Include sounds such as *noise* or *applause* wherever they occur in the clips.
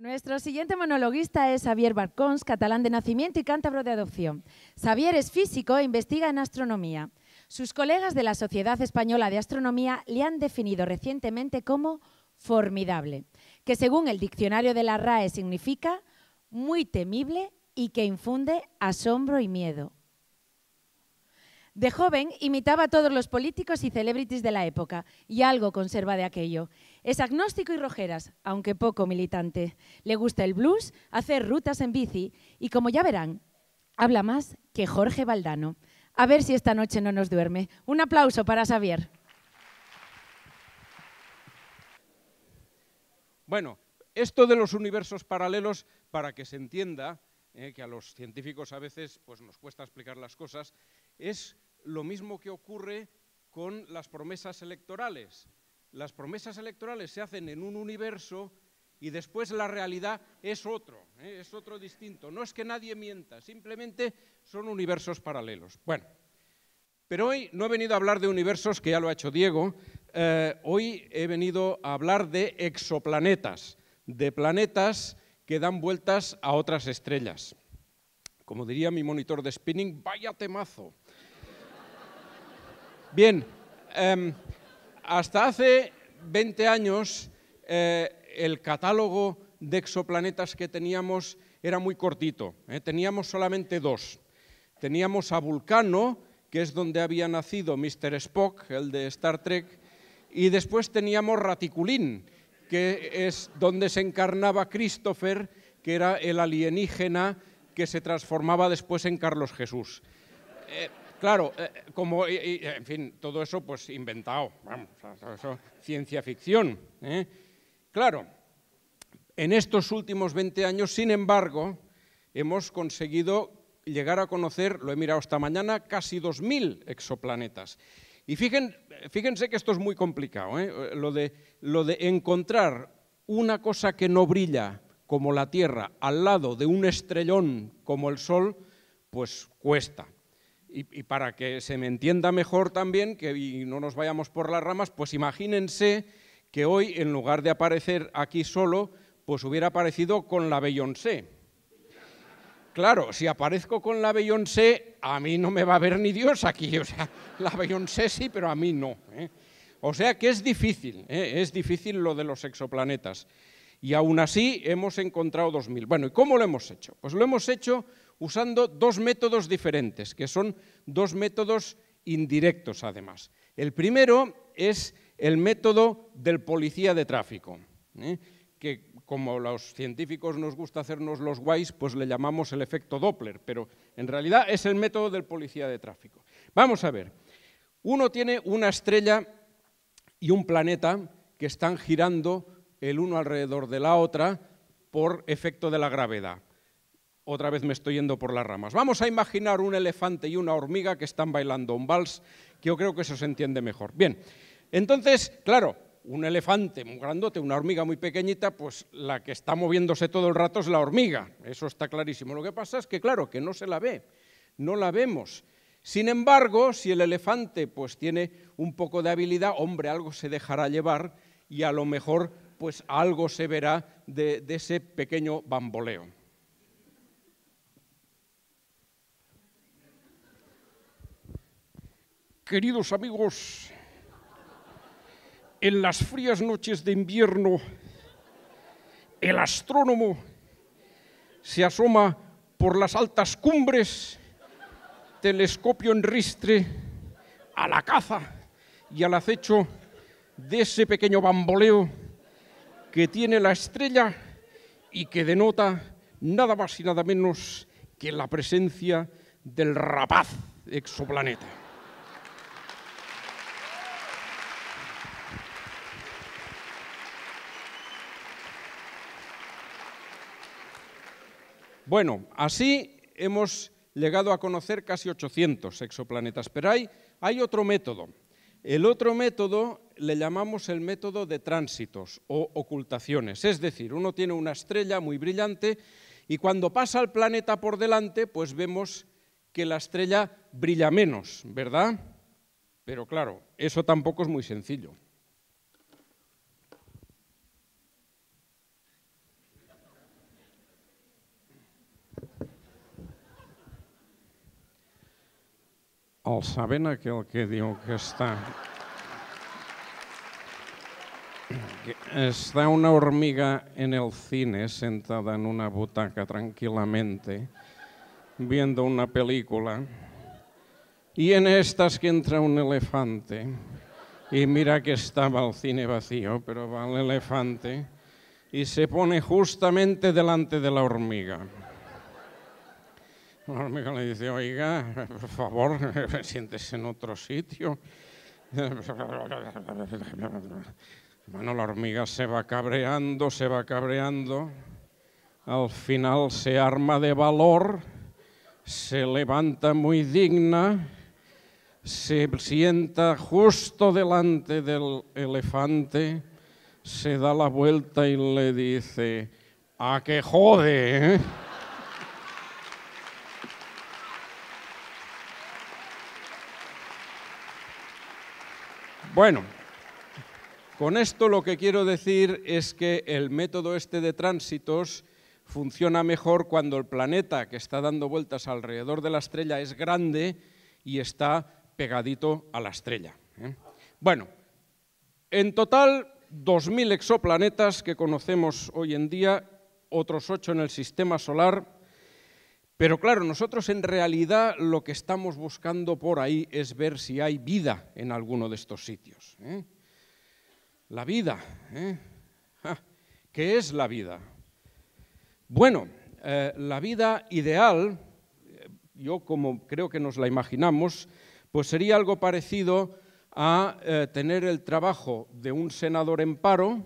Nuestro siguiente monologuista es Xavier Barcons, catalán de nacimiento y cántabro de adopción. Xavier es físico e investiga en astronomía. Sus colegas de la Sociedad Española de Astronomía le han definido recientemente como formidable, que según el diccionario de la RAE significa muy temible y que infunde asombro y miedo. De joven imitaba a todos los políticos y celebrities de la época y algo conserva de aquello. Es agnóstico y rojeras, aunque poco militante. Le gusta el blues, hacer rutas en bici y, como ya verán, habla más que Jorge Valdano. A ver si esta noche no nos duerme. Un aplauso para Xavier. Bueno, esto de los universos paralelos, para que se entienda, eh, que a los científicos a veces pues, nos cuesta explicar las cosas, es lo mismo que ocurre con las promesas electorales las promesas electorales se hacen en un universo y después la realidad es otro, ¿eh? es otro distinto. No es que nadie mienta, simplemente son universos paralelos. Bueno, pero hoy no he venido a hablar de universos, que ya lo ha hecho Diego, eh, hoy he venido a hablar de exoplanetas, de planetas que dan vueltas a otras estrellas. Como diría mi monitor de spinning, vaya temazo. Bien, em, hasta hace 20 años eh, el catálogo de exoplanetas que teníamos era muy cortito, eh. teníamos solamente dos. Teníamos a Vulcano, que es donde había nacido Mr. Spock, el de Star Trek, y después teníamos Raticulín, que es donde se encarnaba Christopher, que era el alienígena que se transformaba después en Carlos Jesús. Eh, Claro, eh, eh, como, en fin, todo eso pues inventado, vamos, ciencia ficción. ¿eh? Claro, en estos últimos 20 años, sin embargo, hemos conseguido llegar a conocer, lo he mirado esta mañana, casi 2.000 exoplanetas. Y fíjense, que esto es muy complicado, lo, de, lo de encontrar una cosa que no brilla como la Tierra al lado de un estrellón como el Sol, pues cuesta. Y, para que se me entienda mejor también, que y no nos vayamos por las ramas, pues imagínense que hoy, en lugar de aparecer aquí solo, pues hubiera aparecido con la Beyoncé. Claro, si aparezco con la Beyoncé, a mí no me va a ver ni Dios aquí. O sea, la Beyoncé sí, pero a mí no. ¿eh? O sea que es difícil, ¿eh? es difícil lo de los exoplanetas. Y aún así hemos encontrado 2.000. Bueno, ¿y cómo lo hemos hecho? Pues lo hemos hecho usando dos métodos diferentes, que son dos métodos indirectos además. El primero es el método del policía de tráfico, ¿eh? que como los científicos nos gusta hacernos los guays, pues le llamamos el efecto Doppler, pero en realidad es el método del policía de tráfico. Vamos a ver, uno tiene una estrella y un planeta que están girando el uno alrededor de la otra por efecto de la gravedad otra vez me estoy yendo por las ramas. Vamos a imaginar un elefante y una hormiga que están bailando un vals, que yo creo que eso se entiende mejor. Bien, entonces, claro, un elefante muy grandote, una hormiga muy pequeñita, pues la que está moviéndose todo el rato es la hormiga, eso está clarísimo. Lo que pasa es que, claro, que no se la ve, no la vemos. Sin embargo, si el elefante pues tiene un poco de habilidad, hombre, algo se dejará llevar y a lo mejor pues algo se verá de ese pequeño bamboleo. Queridos amigos, en las frías noches de invierno, el astrónomo se asoma por las altas cumbres, telescopio en ristre, a la caza y al acecho de ese pequeño bamboleo que tiene la estrella y que denota nada más y nada menos que la presencia del rapaz exoplaneta. Bueno, así hemos llegado a conocer casi 800 exoplanetas, pero hay, hay otro método. El otro método le llamamos el método de tránsitos o ocultaciones, es decir, uno tiene una estrella muy brillante y cuando pasa el planeta por delante, pues vemos que la estrella brilla menos, ¿verdad? Pero claro, eso tampoco es muy sencillo. Oh, saben aquel que digo que está? está una hormiga en el cine sentada en una butaca tranquilamente viendo una película y en estas que entra un elefante y mira que estaba el cine vacío, pero va el elefante y se pone justamente delante de la hormiga. La hormiga le dice, oiga, por favor, *laughs* siéntese en otro sitio. Bueno, la hormiga se va cabreando, se va cabreando. Al final se arma de valor, se levanta muy digna, se sienta justo delante del elefante, se da la vuelta y le dice, ¡a ah, que jode! ¿eh? Bueno, con esto lo que quiero decir es que el método este de tránsitos funciona mejor cuando el planeta que está dando vueltas alrededor de la estrella es grande y está pegadito a la estrella. ¿eh? Bueno, en total 2.000 exoplanetas que conocemos hoy en día, otros 8 en el sistema solar, pero claro, nosotros en realidad lo que estamos buscando por ahí es ver si hay vida en alguno de estos sitios. ¿eh? La vida. ¿eh? ¿Qué es la vida? Bueno, eh, la vida ideal, yo como creo que nos la imaginamos, pues sería algo parecido a tener el trabajo de un senador en paro,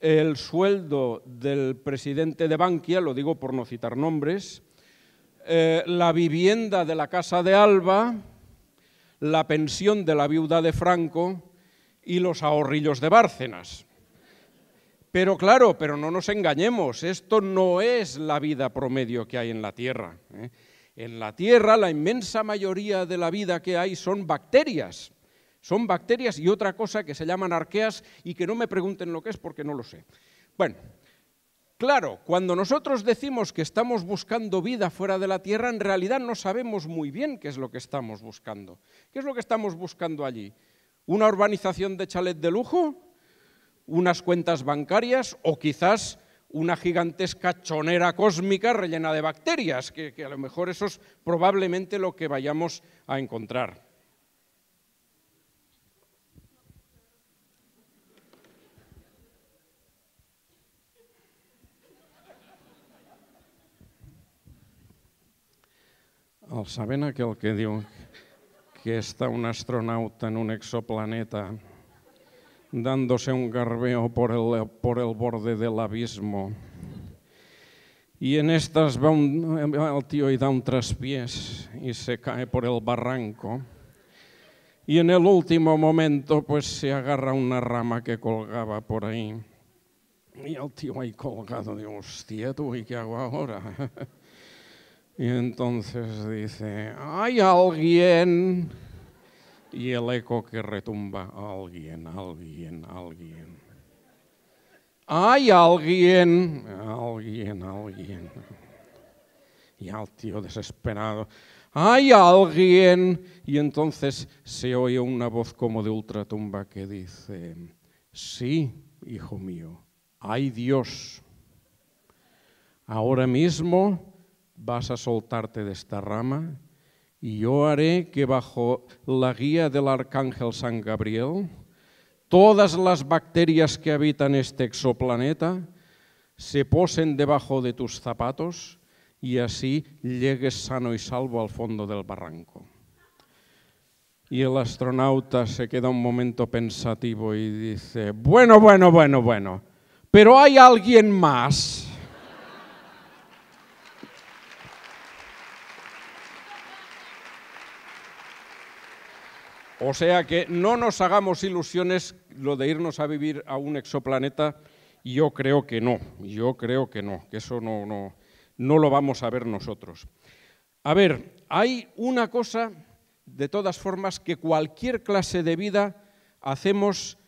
el sueldo del presidente de Bankia, lo digo por no citar nombres, eh, la vivienda de la Casa de Alba, la pensión de la viuda de Franco y los ahorrillos de Bárcenas. Pero claro, pero no nos engañemos, esto no es la vida promedio que hay en la Tierra. ¿eh? En la Tierra la inmensa mayoría de la vida que hay son bacterias. Son bacterias y otra cosa que se llaman arqueas y que no me pregunten lo que es porque no lo sé. Bueno, Claro, cuando nosotros decimos que estamos buscando vida fuera de la Tierra, en realidad no sabemos muy bien qué es lo que estamos buscando. ¿Qué es lo que estamos buscando allí? ¿Una urbanización de chalet de lujo? ¿Unas cuentas bancarias? ¿O quizás una gigantesca chonera cósmica rellena de bacterias? Que, que a lo mejor eso es probablemente lo que vayamos a encontrar. El saben aquell que diu que està un astronauta en un exoplaneta dándose un garbeo por el, por el borde del abismo. Y en estas va, un, va el tío y da un traspiés y se cae por el barranco. Y en el último momento pues se agarra una rama que colgaba por ahí. Y el tío ahí colgado, digo, hostia tú, ¿y qué hago ahora? *laughs* Y entonces dice, hay alguien. Y el eco que retumba, alguien, alguien, alguien. Hay alguien, alguien, alguien. Y al tío desesperado, hay alguien. Y entonces se oye una voz como de ultratumba que dice, sí, hijo mío, hay Dios. Ahora mismo vas a soltarte de esta rama y yo haré que bajo la guía del arcángel San Gabriel, todas las bacterias que habitan este exoplaneta se posen debajo de tus zapatos y así llegues sano y salvo al fondo del barranco. Y el astronauta se queda un momento pensativo y dice, bueno, bueno, bueno, bueno, pero hay alguien más. O sea que no nos hagamos ilusiones lo de irnos a vivir a un exoplaneta. Yo creo que no, yo creo que no, que eso no, no, lo vamos a ver nosotros. A ver, hay una cosa, de todas formas, que cualquier clase de vida hacemos,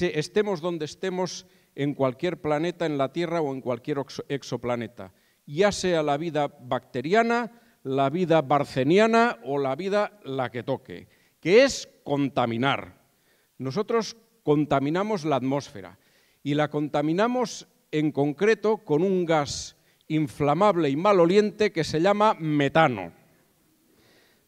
estemos donde estemos, en cualquier planeta, en la Tierra o en cualquier exoplaneta, ya sea la vida bacteriana, la vida barceniana o la vida la que toque que es contaminar. Nosotros contaminamos la atmósfera y la contaminamos en concreto con un gas inflamable y maloliente que se llama metano.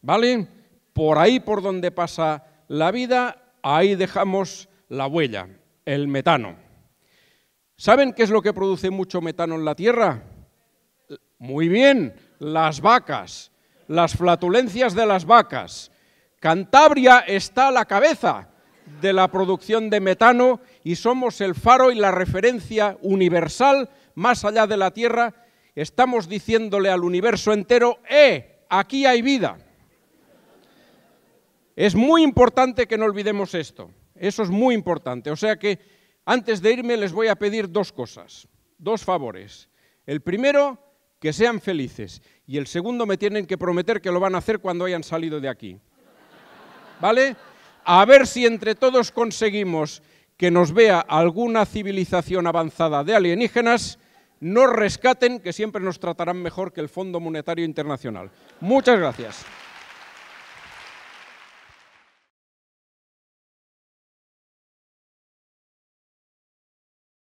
¿Vale? Por ahí por donde pasa la vida, ahí dejamos la huella, el metano. ¿Saben qué es lo que produce mucho metano en la Tierra? Muy bien, las vacas, las flatulencias de las vacas. Cantabria está a la cabeza de la producción de metano y somos el faro y la referencia universal más allá de la Tierra. Estamos diciéndole al universo entero, ¡eh! Aquí hay vida. Es muy importante que no olvidemos esto. Eso es muy importante. O sea que antes de irme les voy a pedir dos cosas, dos favores. El primero, que sean felices. Y el segundo, me tienen que prometer que lo van a hacer cuando hayan salido de aquí. ¿vale? A ver si entre todos conseguimos que nos vea alguna civilización avanzada de alienígenas, nos rescaten, que siempre nos tratarán mejor que el Fondo Monetario Internacional. Muchas gracias.